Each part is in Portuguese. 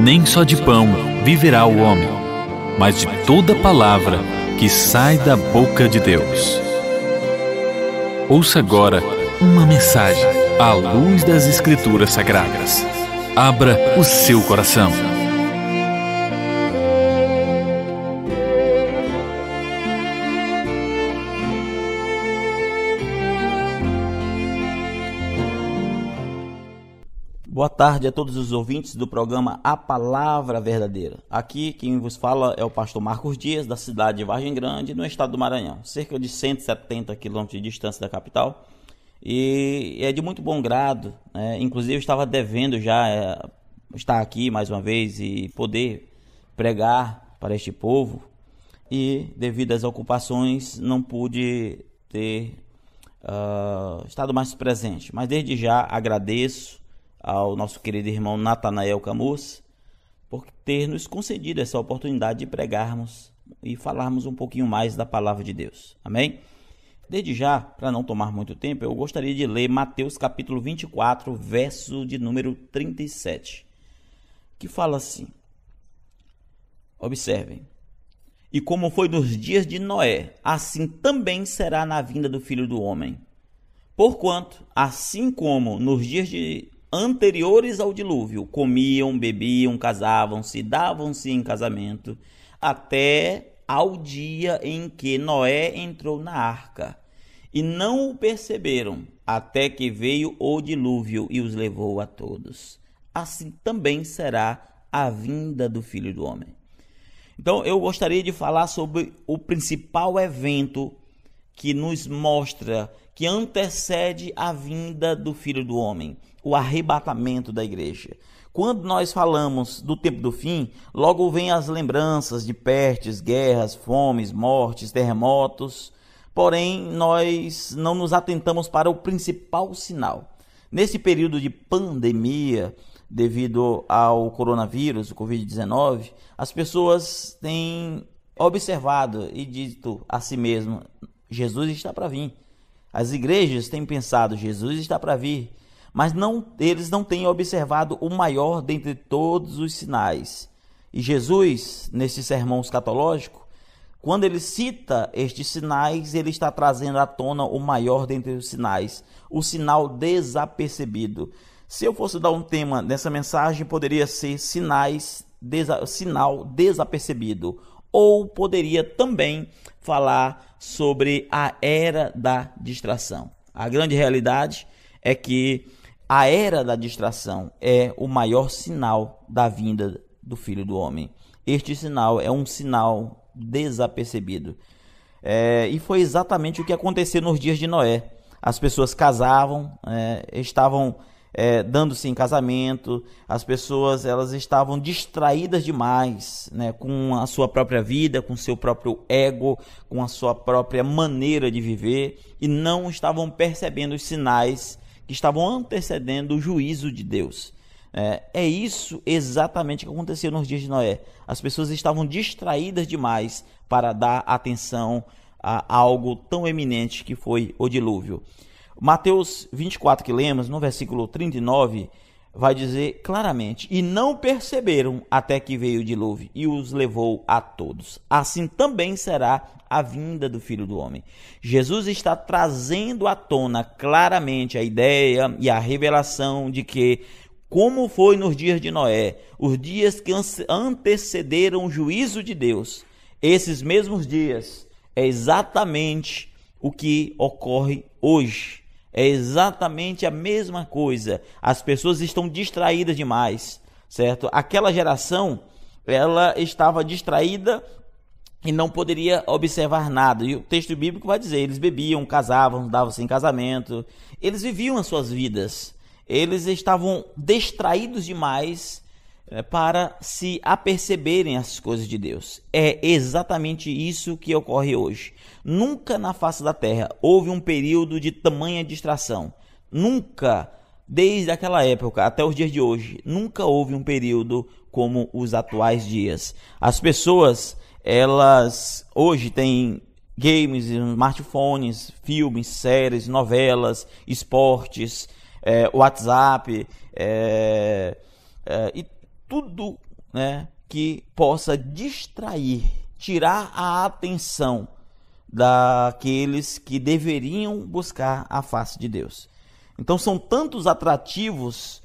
Nem só de pão viverá o homem, mas de toda palavra que sai da boca de Deus. Ouça agora uma mensagem à luz das Escrituras Sagradas. Abra o seu coração. Boa tarde a todos os ouvintes do programa A Palavra Verdadeira. Aqui quem vos fala é o pastor Marcos Dias, da cidade de Vargem Grande, no estado do Maranhão, cerca de 170 quilômetros de distância da capital. E é de muito bom grado, né? inclusive estava devendo já é, estar aqui mais uma vez e poder pregar para este povo. E devido às ocupações, não pude ter uh, estado mais presente. Mas desde já agradeço ao nosso querido irmão Natanael Camus por ter nos concedido essa oportunidade de pregarmos e falarmos um pouquinho mais da palavra de Deus. Amém? Desde já, para não tomar muito tempo, eu gostaria de ler Mateus capítulo 24, verso de número 37, que fala assim: Observem. E como foi nos dias de Noé, assim também será na vinda do Filho do Homem. Porquanto, assim como nos dias de anteriores ao dilúvio, comiam, bebiam, casavam-se, davam-se em casamento, até ao dia em que Noé entrou na arca. E não o perceberam, até que veio o dilúvio e os levou a todos. Assim também será a vinda do Filho do Homem. Então eu gostaria de falar sobre o principal evento que nos mostra que antecede a vinda do Filho do Homem, o arrebatamento da igreja. Quando nós falamos do tempo do fim, logo vêm as lembranças de pertes, guerras, fomes, mortes, terremotos. Porém, nós não nos atentamos para o principal sinal. Nesse período de pandemia, devido ao coronavírus, o Covid-19, as pessoas têm observado e dito a si mesmo: Jesus está para vir. As igrejas têm pensado, Jesus está para vir, mas não, eles não têm observado o maior dentre todos os sinais. E Jesus, nesse sermão escatológico, quando ele cita estes sinais, ele está trazendo à tona o maior dentre os sinais, o sinal desapercebido. Se eu fosse dar um tema nessa mensagem, poderia ser sinais, desa, sinal desapercebido ou poderia também falar sobre a era da distração. A grande realidade é que a era da distração é o maior sinal da vinda do Filho do Homem. Este sinal é um sinal desapercebido. É, e foi exatamente o que aconteceu nos dias de Noé. As pessoas casavam, é, estavam é, dando-se em casamento, as pessoas elas estavam distraídas demais né, com a sua própria vida, com seu próprio ego, com a sua própria maneira de viver e não estavam percebendo os sinais que estavam antecedendo o juízo de Deus. É, é isso exatamente que aconteceu nos dias de Noé. As pessoas estavam distraídas demais para dar atenção a algo tão eminente que foi o dilúvio. Mateus 24 que lemos, no versículo 39, vai dizer claramente: "E não perceberam até que veio o dilúvio e os levou a todos. Assim também será a vinda do Filho do homem." Jesus está trazendo à tona claramente a ideia e a revelação de que como foi nos dias de Noé, os dias que antecederam o juízo de Deus, esses mesmos dias é exatamente o que ocorre hoje é exatamente a mesma coisa. As pessoas estão distraídas demais, certo? Aquela geração, ela estava distraída e não poderia observar nada. E o texto bíblico vai dizer: eles bebiam, casavam, davam-se em casamento, eles viviam as suas vidas. Eles estavam distraídos demais eh, para se aperceberem as coisas de Deus. É exatamente isso que ocorre hoje. Nunca na face da terra houve um período de tamanha distração. Nunca, desde aquela época até os dias de hoje, nunca houve um período como os atuais dias. As pessoas, elas hoje têm games, smartphones, filmes, séries, novelas, esportes, é, WhatsApp, é, é, e tudo né, que possa distrair, tirar a atenção daqueles que deveriam buscar a face de Deus. Então são tantos atrativos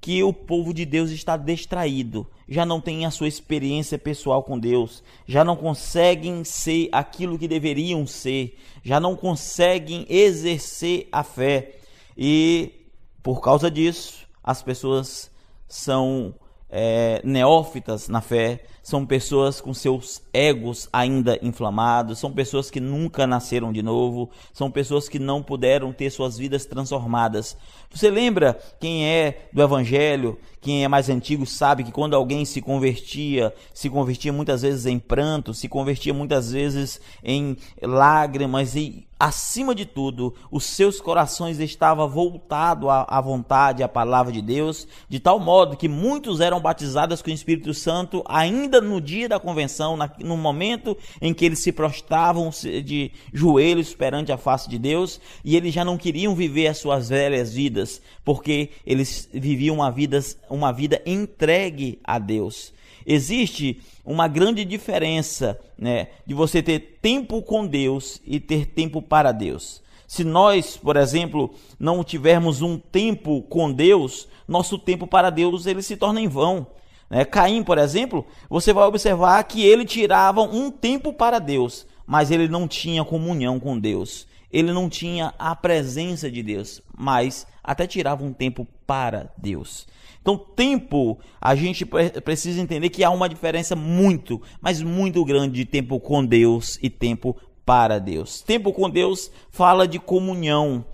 que o povo de Deus está distraído, já não tem a sua experiência pessoal com Deus, já não conseguem ser aquilo que deveriam ser, já não conseguem exercer a fé. E por causa disso, as pessoas são é, neófitas na fé, são pessoas com seus egos ainda inflamados, são pessoas que nunca nasceram de novo, são pessoas que não puderam ter suas vidas transformadas. Você lembra quem é do evangelho, quem é mais antigo sabe que quando alguém se convertia, se convertia muitas vezes em pranto, se convertia muitas vezes em lágrimas e acima de tudo, os seus corações estavam voltados à, à, vontade, à palavra de Deus, de tal modo que muitos eram batizados com o Espírito Santo ainda ainda no dia da convenção, no momento em que eles se prostravam de joelhos perante a face de Deus, e eles já não queriam viver as suas velhas vidas, porque eles viviam uma vida, uma vida entregue a Deus. Existe uma grande diferença né, de você ter tempo com Deus e ter tempo para Deus. Se nós, por exemplo, não tivermos um tempo com Deus, nosso tempo para Deus ele se torna em vão. Né? Caim, por exemplo, você vai observar que ele tirava um tempo para Deus, mas ele não tinha comunhão com Deus. Ele não tinha a presença de Deus, mas até tirava um tempo para Deus. Então, tempo, a gente precisa entender que há uma diferença muito, mas muito grande de tempo com Deus e tempo para Deus. Tempo com Deus fala de comunhão,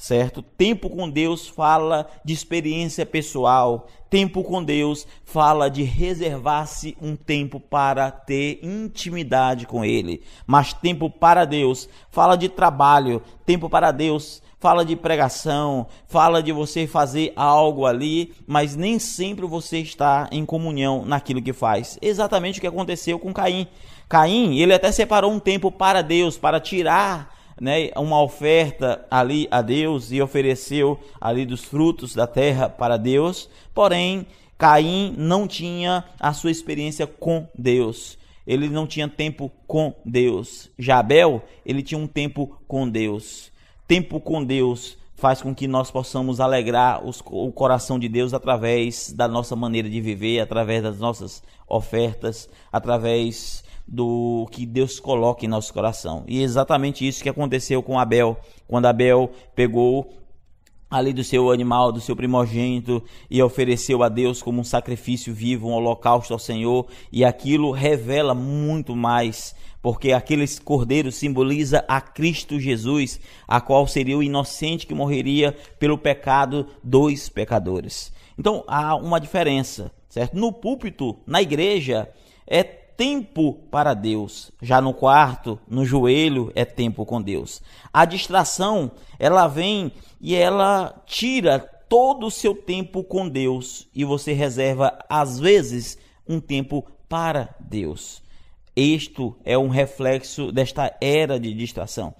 certo? Tempo com Deus fala de experiência pessoal. Tempo com Deus fala de reservar-se um tempo para ter intimidade com Ele. Mas tempo para Deus fala de trabalho. Tempo para Deus fala de pregação, fala de você fazer algo ali, mas nem sempre você está em comunhão naquilo que faz. Exatamente o que aconteceu com Caim. Caim, ele até separou um tempo para Deus, para tirar né, uma oferta ali a Deus e ofereceu ali dos frutos da terra para Deus, porém Caim não tinha a sua experiência com Deus. Ele não tinha tempo com Deus. Jabel, ele tinha um tempo com Deus. Tempo com Deus faz com que nós possamos alegrar os, o coração de Deus através da nossa maneira de viver, através das nossas ofertas, através do que Deus coloca em nosso coração. E é exatamente isso que aconteceu com Abel, quando Abel pegou ali do seu animal, do seu primogênito, e ofereceu a Deus como um sacrifício vivo, um holocausto ao Senhor, e aquilo revela muito mais porque aquele cordeiro simboliza a Cristo Jesus, a qual seria o inocente que morreria pelo pecado dos pecadores. Então há uma diferença, certo? No púlpito, na igreja, é tempo para Deus. Já no quarto, no joelho, é tempo com Deus. A distração, ela vem e ela tira todo o seu tempo com Deus e você reserva às vezes um tempo para Deus. Isto é um reflexo desta era de distração.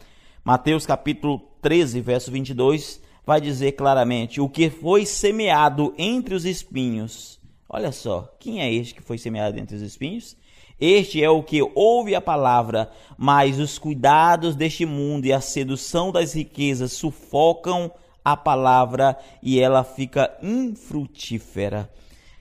Mateus capítulo 13, verso 22 vai dizer claramente: o que foi semeado entre os espinhos. Olha só, quem é este que foi semeado entre os espinhos? Este é o que ouve a palavra, mas os cuidados deste mundo e a sedução das riquezas sufocam a palavra e ela fica infrutífera.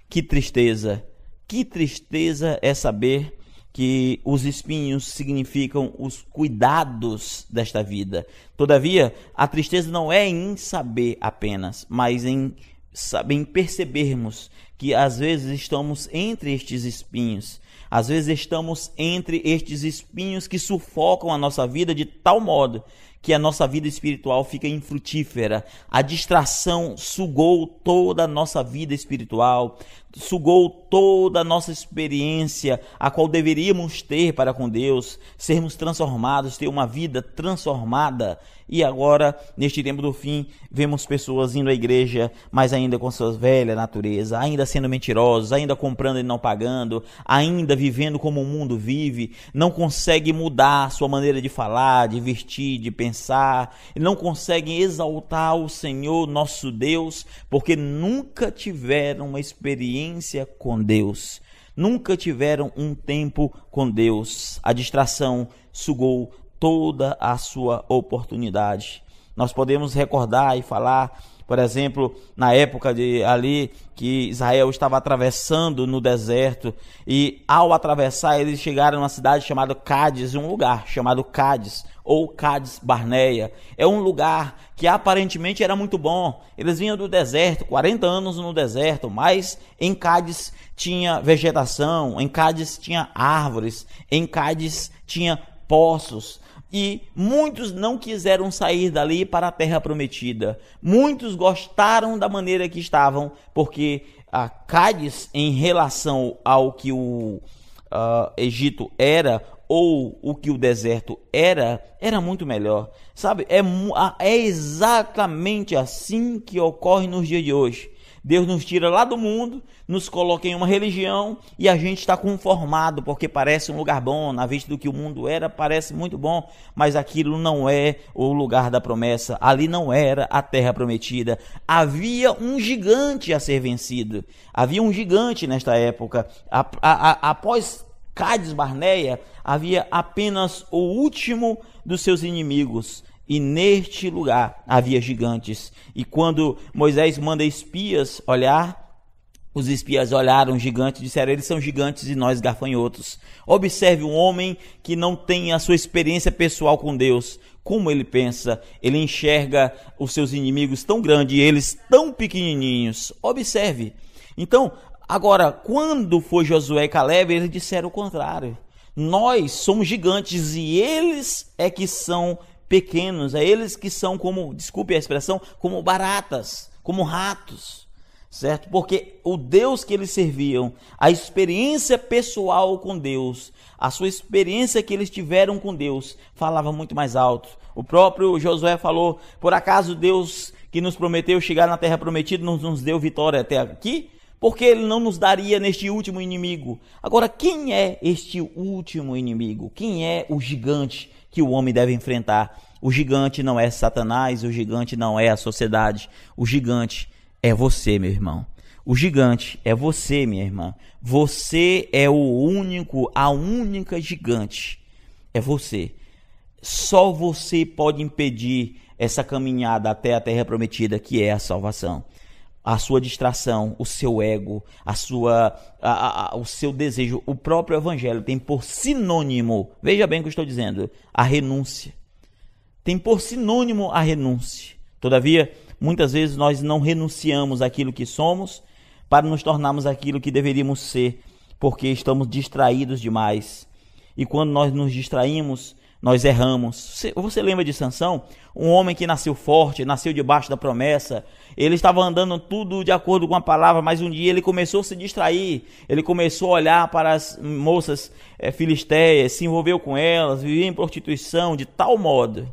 Que tristeza! Que tristeza é saber que os espinhos significam os cuidados desta vida. Todavia, a tristeza não é em saber apenas, mas em saber em percebermos que às vezes estamos entre estes espinhos. Às vezes estamos entre estes espinhos que sufocam a nossa vida de tal modo que a nossa vida espiritual fica infrutífera. A distração sugou toda a nossa vida espiritual, sugou toda a nossa experiência, a qual deveríamos ter para com Deus, sermos transformados, ter uma vida transformada. E agora, neste tempo do fim, vemos pessoas indo à igreja, mas ainda com sua velha natureza, ainda sendo mentirosos, ainda comprando e não pagando, ainda vivendo como o mundo vive, não consegue mudar sua maneira de falar, de vestir, de pensar, não conseguem exaltar o Senhor nosso Deus, porque nunca tiveram uma experiência experiência com Deus. Nunca tiveram um tempo com Deus. A distração sugou toda a sua oportunidade. Nós podemos recordar e falar por exemplo, na época de ali que Israel estava atravessando no deserto e ao atravessar eles chegaram a uma cidade chamada Cádiz, um lugar chamado Cádiz ou Cádiz Barneia. É um lugar que aparentemente era muito bom. Eles vinham do deserto, 40 anos no deserto, mas em Cádiz tinha vegetação, em Cádiz tinha árvores, em Cádiz tinha poços. E muitos não quiseram sair dali para a terra prometida. Muitos gostaram da maneira que estavam, porque a Cádiz, em relação ao que o uh, Egito era, ou o que o deserto era, era muito melhor. Sabe? É, é exatamente assim que ocorre nos dias de hoje. Deus nos tira lá do mundo, nos coloca em uma religião e a gente está conformado porque parece um lugar bom, na vista do que o mundo era, parece muito bom, mas aquilo não é o lugar da promessa, ali não era a terra prometida. Havia um gigante a ser vencido, havia um gigante nesta época. A, a, a, após Cádiz Barneia, havia apenas o último dos seus inimigos, e neste lugar havia gigantes. E quando Moisés manda espias olhar, os espias olharam o gigante e disseram: Eles são gigantes e nós gafanhotos. Observe um homem que não tem a sua experiência pessoal com Deus. Como ele pensa, ele enxerga os seus inimigos tão grandes e eles tão pequenininhos. Observe. Então, agora, quando foi Josué e Caleb, eles disseram o contrário. Nós somos gigantes e eles é que são pequenos, a é eles que são como, desculpe a expressão, como baratas, como ratos, certo? Porque o Deus que eles serviam, a experiência pessoal com Deus, a sua experiência que eles tiveram com Deus, falava muito mais alto. O próprio Josué falou: Por acaso Deus que nos prometeu chegar na terra prometida não nos deu vitória até aqui? Porque ele não nos daria neste último inimigo. Agora, quem é este último inimigo? Quem é o gigante que o homem deve enfrentar. O gigante não é Satanás, o gigante não é a sociedade, o gigante é você, meu irmão. O gigante é você, minha irmã. Você é o único, a única gigante. É você. Só você pode impedir essa caminhada até a terra prometida, que é a salvação a sua distração, o seu ego, a sua, a, a, o seu desejo. O próprio Evangelho tem por sinônimo, veja bem o que eu estou dizendo, a renúncia. Tem por sinônimo a renúncia. Todavia, muitas vezes nós não renunciamos aquilo que somos para nos tornarmos aquilo que deveríamos ser, porque estamos distraídos demais. E quando nós nos distraímos, nós erramos. Você lembra de Sansão? Um homem que nasceu forte, nasceu debaixo da promessa. Ele estava andando tudo de acordo com a palavra, mas um dia ele começou a se distrair. Ele começou a olhar para as moças é, filisteias, se envolveu com elas, vivia em prostituição de tal modo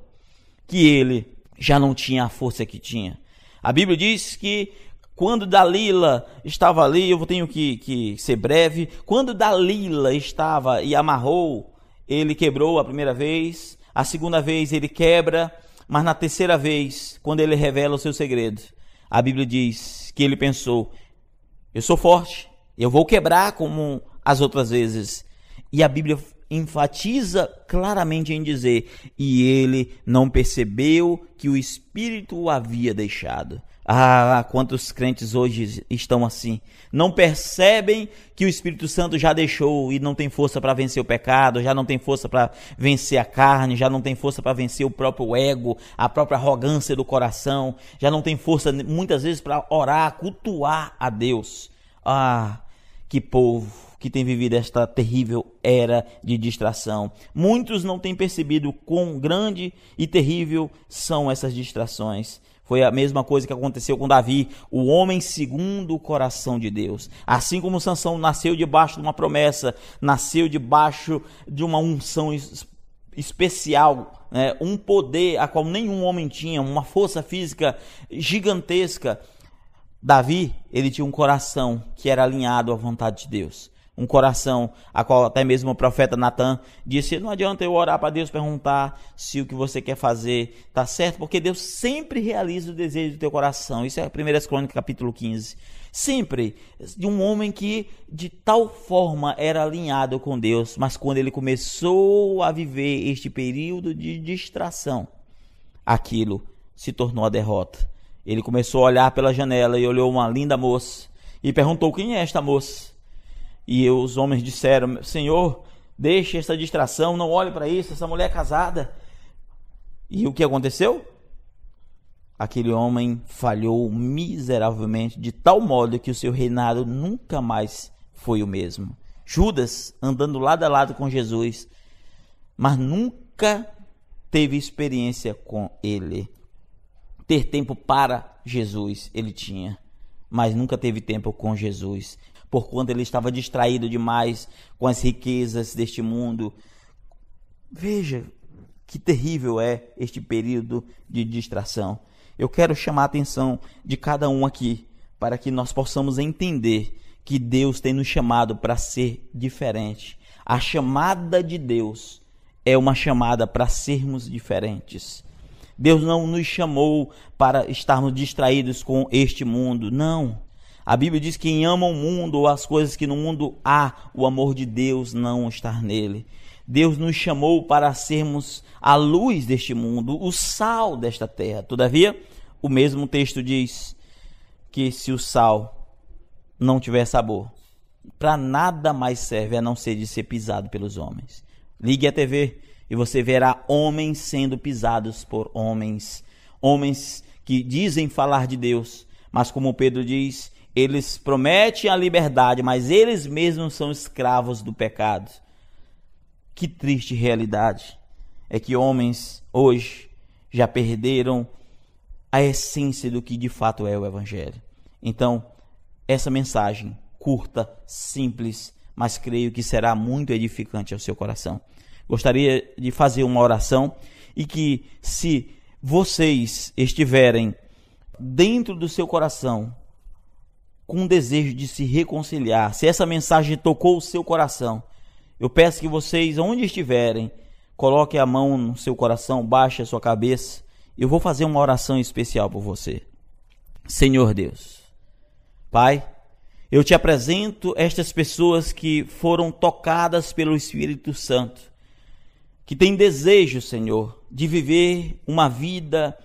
que ele já não tinha a força que tinha. A Bíblia diz que quando Dalila estava ali, eu tenho que, que ser breve, quando Dalila estava e amarrou ele quebrou a primeira vez, a segunda vez ele quebra, mas na terceira vez, quando ele revela o seu segredo, a Bíblia diz que ele pensou: eu sou forte, eu vou quebrar como as outras vezes. E a Bíblia enfatiza claramente em dizer: e ele não percebeu que o Espírito o havia deixado. Ah, quantos crentes hoje estão assim? Não percebem que o Espírito Santo já deixou e não tem força para vencer o pecado, já não tem força para vencer a carne, já não tem força para vencer o próprio ego, a própria arrogância do coração, já não tem força muitas vezes para orar, cultuar a Deus. Ah, que povo que tem vivido esta terrível era de distração. Muitos não têm percebido quão grande e terrível são essas distrações. Foi a mesma coisa que aconteceu com Davi, o homem segundo o coração de Deus. Assim como Sansão nasceu debaixo de uma promessa, nasceu debaixo de uma unção especial, né? um poder a qual nenhum homem tinha, uma força física gigantesca. Davi, ele tinha um coração que era alinhado à vontade de Deus um coração, a qual até mesmo o profeta Natan disse: Não adianta eu orar para Deus perguntar se o que você quer fazer está certo, porque Deus sempre realiza o desejo do teu coração. Isso é 1 Crônicas, capítulo 15. Sempre de um homem que de tal forma era alinhado com Deus, mas quando ele começou a viver este período de distração, aquilo se tornou a derrota. Ele começou a olhar pela janela e olhou uma linda moça e perguntou: Quem é esta moça? E os homens disseram: Senhor, deixe essa distração, não olhe para isso, essa mulher é casada. E o que aconteceu? Aquele homem falhou miseravelmente, de tal modo que o seu reinado nunca mais foi o mesmo. Judas andando lado a lado com Jesus, mas nunca teve experiência com ele. Ter tempo para Jesus ele tinha, mas nunca teve tempo com Jesus porquanto ele estava distraído demais com as riquezas deste mundo. Veja que terrível é este período de distração. Eu quero chamar a atenção de cada um aqui para que nós possamos entender que Deus tem nos chamado para ser diferente. A chamada de Deus é uma chamada para sermos diferentes. Deus não nos chamou para estarmos distraídos com este mundo, não. A Bíblia diz que quem ama o mundo ou as coisas que no mundo há, o amor de Deus não está nele. Deus nos chamou para sermos a luz deste mundo, o sal desta terra. Todavia, o mesmo texto diz que se o sal não tiver sabor, para nada mais serve a não ser de ser pisado pelos homens. Ligue a TV e você verá homens sendo pisados por homens, homens que dizem falar de Deus, mas como Pedro diz, eles prometem a liberdade, mas eles mesmos são escravos do pecado. Que triste realidade é que homens hoje já perderam a essência do que de fato é o Evangelho. Então, essa mensagem curta, simples, mas creio que será muito edificante ao seu coração. Gostaria de fazer uma oração e que, se vocês estiverem dentro do seu coração com um desejo de se reconciliar, se essa mensagem tocou o seu coração, eu peço que vocês, onde estiverem, coloquem a mão no seu coração, baixem a sua cabeça. Eu vou fazer uma oração especial por você. Senhor Deus, Pai, eu te apresento estas pessoas que foram tocadas pelo Espírito Santo, que têm desejo, Senhor, de viver uma vida,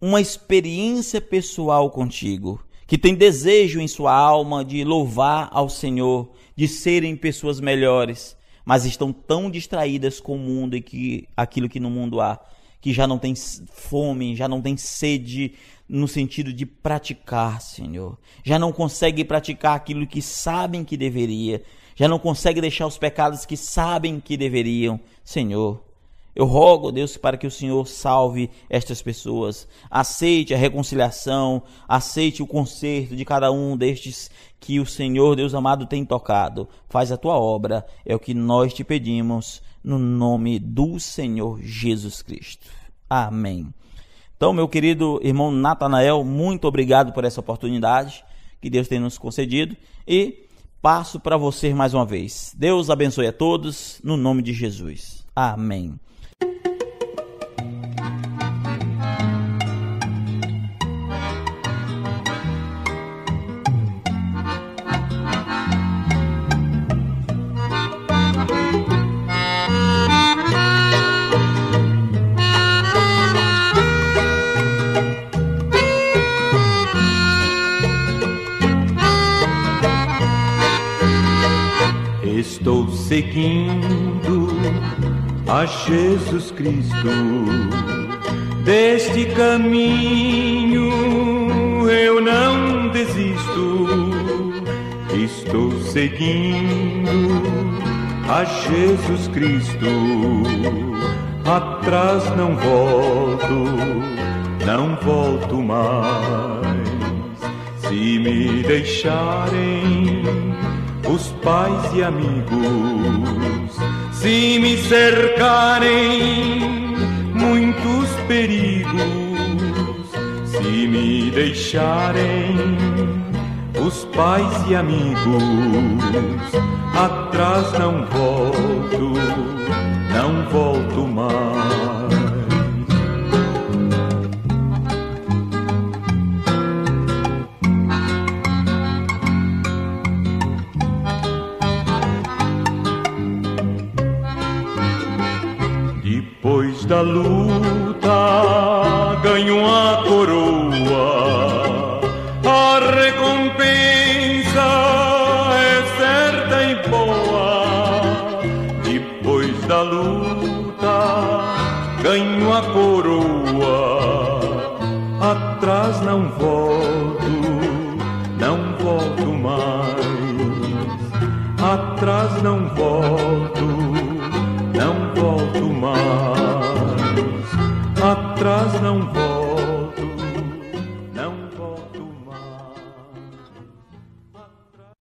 uma experiência pessoal contigo que tem desejo em sua alma de louvar ao Senhor, de serem pessoas melhores, mas estão tão distraídas com o mundo e que aquilo que no mundo há, que já não tem fome, já não tem sede no sentido de praticar, Senhor. Já não consegue praticar aquilo que sabem que deveria, já não consegue deixar os pecados que sabem que deveriam, Senhor. Eu rogo, Deus, para que o Senhor salve estas pessoas. Aceite a reconciliação, aceite o conserto de cada um destes que o Senhor, Deus amado, tem tocado. Faz a tua obra, é o que nós te pedimos, no nome do Senhor Jesus Cristo. Amém. Então, meu querido irmão Natanael, muito obrigado por essa oportunidade que Deus tem nos concedido e passo para você mais uma vez. Deus abençoe a todos, no nome de Jesus. Amém seguindo a Jesus Cristo. Deste caminho eu não desisto, estou seguindo a Jesus Cristo. Atrás não volto, não volto mais. Se me deixarem os pais e amigos se me cercarem muitos perigos, se me deixarem os pais e amigos, atrás não volto, não volto mais. Depois da luta ganho a coroa, a recompensa é certa e boa. Depois da luta ganho a coroa, atrás não volto. mais. Atrás não vai